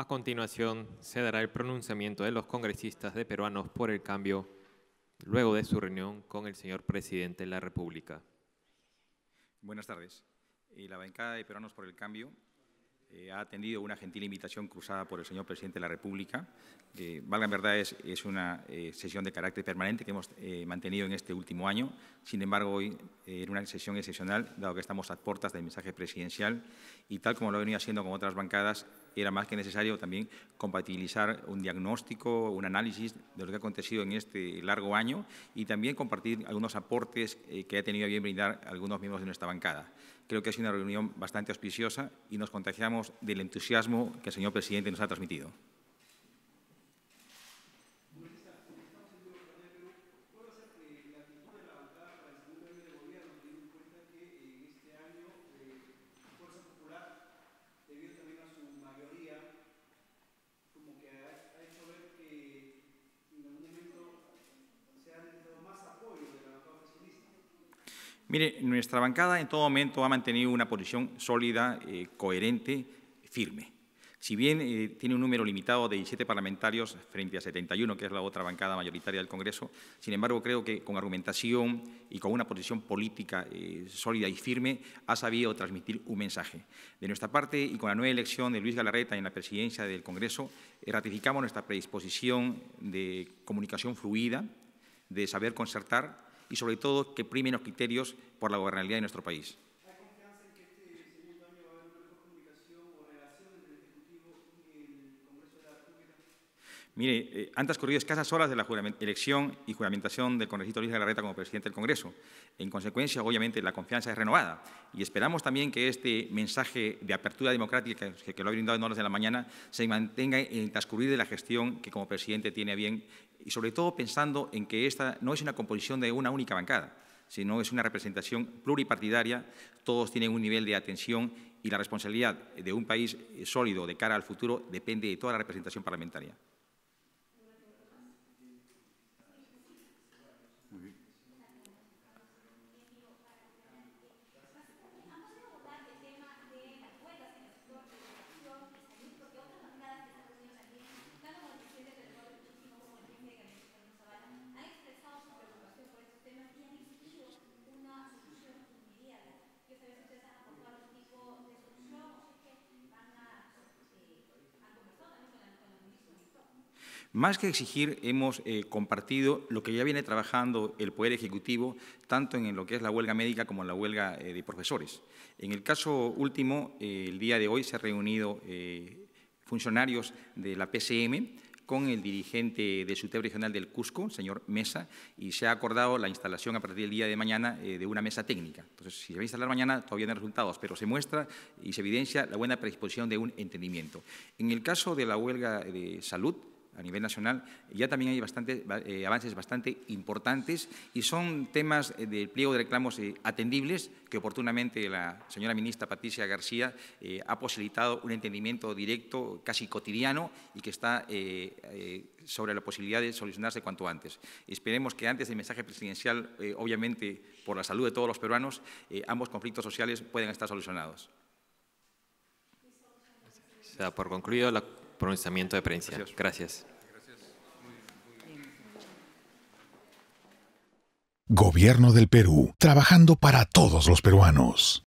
A continuación, se dará el pronunciamiento de los congresistas de Peruanos por el Cambio, luego de su reunión con el señor presidente de la República. Buenas tardes. Eh, la bancada de Peruanos por el Cambio eh, ha atendido una gentil invitación cruzada por el señor presidente de la República. Eh, valga en verdad, es, una sesión de carácter permanente que hemos mantenido en este último año. Sin embargo, hoy era una sesión excepcional, dado que estamos a puertas del mensaje presidencial y tal como lo venía haciendo con otras bancadas, era más que necesario también compatibilizar un diagnóstico, un análisis de lo que ha acontecido en este largo año y también compartir algunos aportes eh, que ha tenido bien brindar algunos miembros de nuestra bancada. Creo que ha sido una reunión bastante auspiciosa y nos contagiamos del entusiasmo que el señor presidente nos ha transmitido. Mire, nuestra bancada en todo momento ha mantenido una posición sólida, eh, coherente, firme. Si bien eh, tiene un número limitado de 17 parlamentarios frente a 71, que es la otra bancada mayoritaria del Congreso, sin embargo creo que con argumentación y con una posición política eh, sólida y firme ha sabido transmitir un mensaje. De nuestra parte y con la nueva elección de Luis Galarreta en la presidencia del Congreso, ratificamos nuestra predisposición de comunicación fluida, de saber concertar y, sobre todo, que primen los criterios por la gobernabilidad de nuestro país. Mire, eh, han transcurrido escasas horas de la elección y juramentación del congresista Luis Garreta como presidente del Congreso. En consecuencia, obviamente, la confianza es renovada y esperamos también que este mensaje de apertura democrática que, lo ha brindado en horas de la mañana se mantenga en el transcurrir de la gestión que como presidente tiene bien y sobre todo pensando en que esta no es una composición de una única bancada, sino es una representación pluripartidaria, todos tienen un nivel de atención y la responsabilidad de un país eh, sólido de cara al futuro depende de toda la representación parlamentaria. Más que exigir, hemos eh, compartido lo que ya viene trabajando el Poder Ejecutivo, tanto en lo que es la huelga médica como en la huelga eh, de profesores. En el caso último, eh, el día de hoy se han reunido funcionarios de la PCM con el dirigente de SUTEB regional del Cusco, el señor Mesa, y se ha acordado la instalación a partir del día de mañana de una mesa técnica. Entonces, si se va a instalar mañana, todavía no hay resultados, pero se muestra y se evidencia la buena predisposición de un entendimiento. En el caso de la huelga de salud, a nivel nacional, ya también hay eh, avances bastante importantes y son temas eh, de del pliego de reclamos eh, atendibles que oportunamente la señora ministra Patricia García ha posibilitado un entendimiento directo, casi cotidiano, y que está sobre la posibilidad de solucionarse cuanto antes. Esperemos que antes del mensaje presidencial, obviamente por la salud de todos los peruanos, ambos conflictos sociales puedan estar solucionados. por concluido la pronunciamiento de prensa. Gracias. Gracias. Gobierno del Perú, trabajando para todos los peruanos.